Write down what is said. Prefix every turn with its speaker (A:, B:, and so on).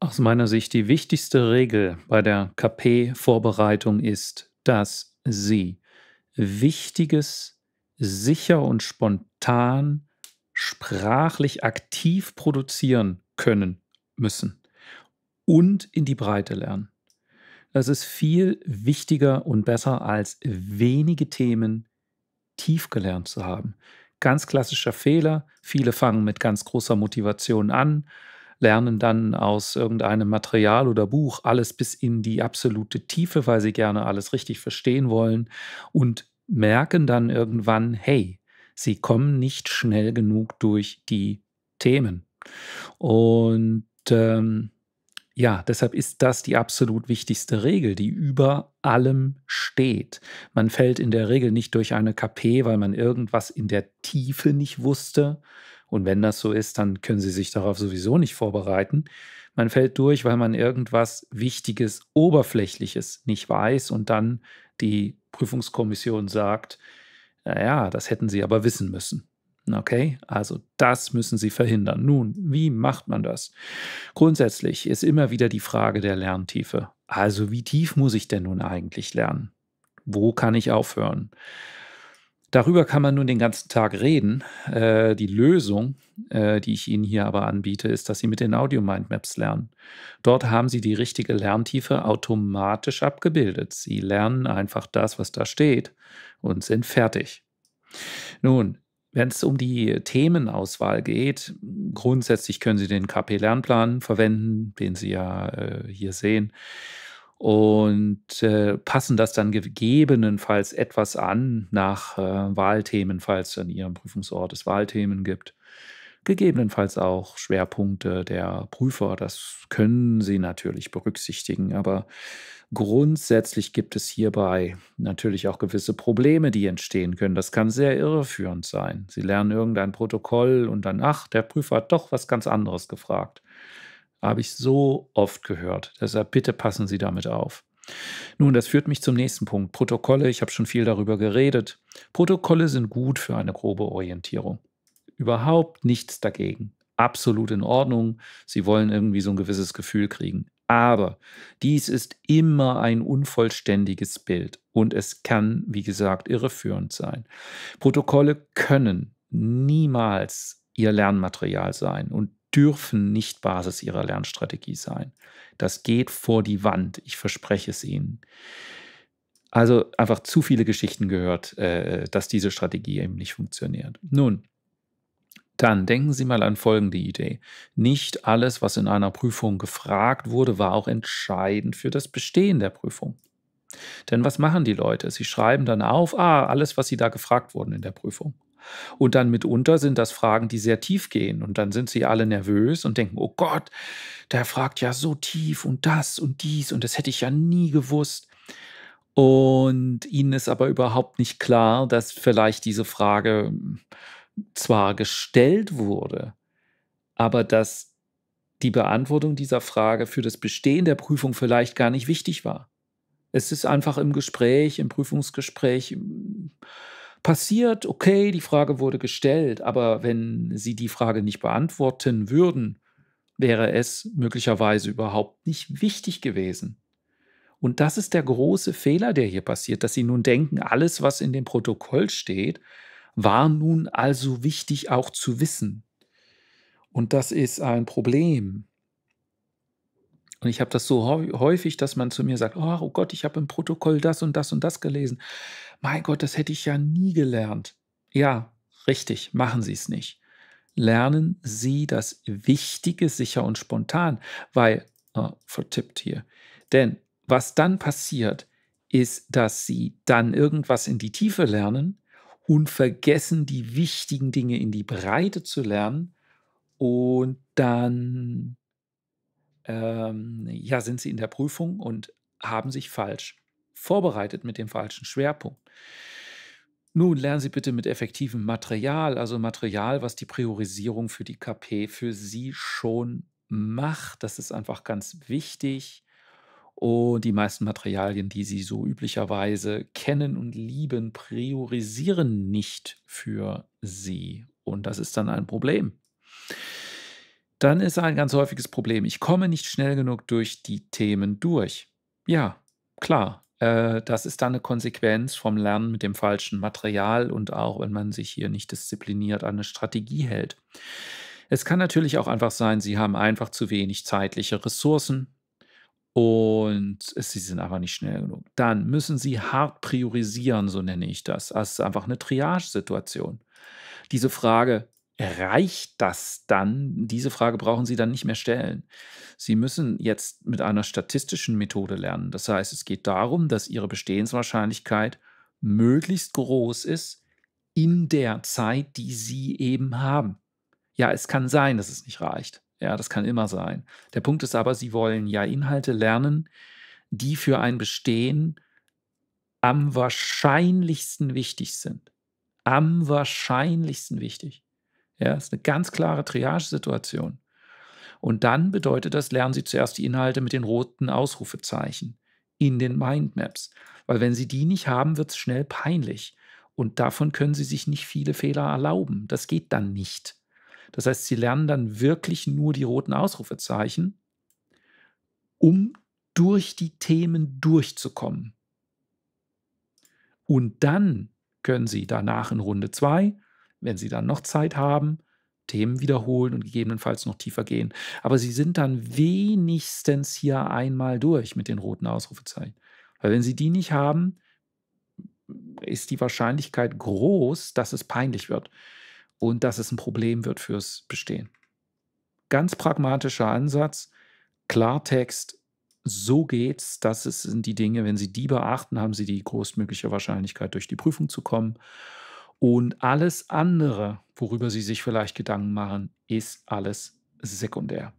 A: aus meiner Sicht die wichtigste Regel bei der KP-Vorbereitung ist, dass Sie Wichtiges sicher und spontan sprachlich aktiv produzieren können müssen und in die Breite lernen. Das ist viel wichtiger und besser als wenige Themen tief gelernt zu haben. Ganz klassischer Fehler. Viele fangen mit ganz großer Motivation an, lernen dann aus irgendeinem Material oder Buch alles bis in die absolute Tiefe, weil sie gerne alles richtig verstehen wollen und merken dann irgendwann, hey, sie kommen nicht schnell genug durch die Themen. Und ähm, ja, deshalb ist das die absolut wichtigste Regel, die über allem steht. Man fällt in der Regel nicht durch eine KP, weil man irgendwas in der Tiefe nicht wusste. Und wenn das so ist, dann können Sie sich darauf sowieso nicht vorbereiten. Man fällt durch, weil man irgendwas Wichtiges, Oberflächliches nicht weiß und dann die Prüfungskommission sagt, naja, das hätten Sie aber wissen müssen. Okay, also das müssen Sie verhindern. Nun, wie macht man das? Grundsätzlich ist immer wieder die Frage der Lerntiefe. Also wie tief muss ich denn nun eigentlich lernen? Wo kann ich aufhören? Darüber kann man nun den ganzen Tag reden. Äh, die Lösung, äh, die ich Ihnen hier aber anbiete, ist, dass Sie mit den Audio-Mindmaps lernen. Dort haben Sie die richtige Lerntiefe automatisch abgebildet. Sie lernen einfach das, was da steht und sind fertig. Nun, wenn es um die Themenauswahl geht, grundsätzlich können Sie den KP-Lernplan verwenden, den Sie ja äh, hier sehen, und äh, passen das dann gegebenenfalls etwas an nach äh, Wahlthemen, falls es an Ihrem Prüfungsort es Wahlthemen gibt gegebenenfalls auch Schwerpunkte der Prüfer. Das können Sie natürlich berücksichtigen, aber grundsätzlich gibt es hierbei natürlich auch gewisse Probleme, die entstehen können. Das kann sehr irreführend sein. Sie lernen irgendein Protokoll und dann, ach, der Prüfer hat doch was ganz anderes gefragt. Habe ich so oft gehört. Deshalb bitte passen Sie damit auf. Nun, das führt mich zum nächsten Punkt. Protokolle, ich habe schon viel darüber geredet. Protokolle sind gut für eine grobe Orientierung überhaupt nichts dagegen. Absolut in Ordnung. Sie wollen irgendwie so ein gewisses Gefühl kriegen. Aber dies ist immer ein unvollständiges Bild und es kann, wie gesagt, irreführend sein. Protokolle können niemals ihr Lernmaterial sein und dürfen nicht Basis ihrer Lernstrategie sein. Das geht vor die Wand, ich verspreche es Ihnen. Also einfach zu viele Geschichten gehört, äh, dass diese Strategie eben nicht funktioniert. Nun, dann denken Sie mal an folgende Idee. Nicht alles, was in einer Prüfung gefragt wurde, war auch entscheidend für das Bestehen der Prüfung. Denn was machen die Leute? Sie schreiben dann auf, ah, alles, was sie da gefragt wurden in der Prüfung. Und dann mitunter sind das Fragen, die sehr tief gehen. Und dann sind sie alle nervös und denken, oh Gott, der fragt ja so tief und das und dies und das hätte ich ja nie gewusst. Und ihnen ist aber überhaupt nicht klar, dass vielleicht diese Frage zwar gestellt wurde, aber dass die Beantwortung dieser Frage für das Bestehen der Prüfung vielleicht gar nicht wichtig war. Es ist einfach im Gespräch, im Prüfungsgespräch hm, passiert, okay, die Frage wurde gestellt, aber wenn Sie die Frage nicht beantworten würden, wäre es möglicherweise überhaupt nicht wichtig gewesen. Und das ist der große Fehler, der hier passiert, dass Sie nun denken, alles, was in dem Protokoll steht, war nun also wichtig auch zu wissen. Und das ist ein Problem. Und ich habe das so häufig, dass man zu mir sagt, oh, oh Gott, ich habe im Protokoll das und das und das gelesen. Mein Gott, das hätte ich ja nie gelernt. Ja, richtig, machen Sie es nicht. Lernen Sie das Wichtige sicher und spontan, weil, oh, vertippt hier, denn was dann passiert, ist, dass Sie dann irgendwas in die Tiefe lernen, und vergessen, die wichtigen Dinge in die Breite zu lernen. Und dann ähm, ja, sind sie in der Prüfung und haben sich falsch vorbereitet mit dem falschen Schwerpunkt. Nun lernen Sie bitte mit effektivem Material, also Material, was die Priorisierung für die KP für Sie schon macht. Das ist einfach ganz wichtig. Und oh, die meisten Materialien, die Sie so üblicherweise kennen und lieben, priorisieren nicht für Sie. Und das ist dann ein Problem. Dann ist ein ganz häufiges Problem, ich komme nicht schnell genug durch die Themen durch. Ja, klar, äh, das ist dann eine Konsequenz vom Lernen mit dem falschen Material und auch, wenn man sich hier nicht diszipliniert an eine Strategie hält. Es kann natürlich auch einfach sein, Sie haben einfach zu wenig zeitliche Ressourcen. Und sie sind einfach nicht schnell genug. Dann müssen sie hart priorisieren, so nenne ich das. Das ist einfach eine Triage-Situation. Diese Frage, reicht das dann? Diese Frage brauchen Sie dann nicht mehr stellen. Sie müssen jetzt mit einer statistischen Methode lernen. Das heißt, es geht darum, dass Ihre Bestehenswahrscheinlichkeit möglichst groß ist in der Zeit, die Sie eben haben. Ja, es kann sein, dass es nicht reicht. Ja, das kann immer sein. Der Punkt ist aber, sie wollen ja Inhalte lernen, die für ein Bestehen am wahrscheinlichsten wichtig sind. Am wahrscheinlichsten wichtig. Ja, ist eine ganz klare Triage-Situation. Und dann bedeutet das, lernen Sie zuerst die Inhalte mit den roten Ausrufezeichen in den Mindmaps. Weil wenn Sie die nicht haben, wird es schnell peinlich. Und davon können Sie sich nicht viele Fehler erlauben. Das geht dann nicht. Das heißt, sie lernen dann wirklich nur die roten Ausrufezeichen, um durch die Themen durchzukommen. Und dann können Sie danach in Runde 2, wenn Sie dann noch Zeit haben, Themen wiederholen und gegebenenfalls noch tiefer gehen. Aber Sie sind dann wenigstens hier einmal durch mit den roten Ausrufezeichen. Weil wenn Sie die nicht haben, ist die Wahrscheinlichkeit groß, dass es peinlich wird und dass es ein Problem wird fürs Bestehen. Ganz pragmatischer Ansatz, Klartext, so geht's, das sind die Dinge, wenn Sie die beachten, haben Sie die größtmögliche Wahrscheinlichkeit, durch die Prüfung zu kommen. Und alles andere, worüber Sie sich vielleicht Gedanken machen, ist alles sekundär.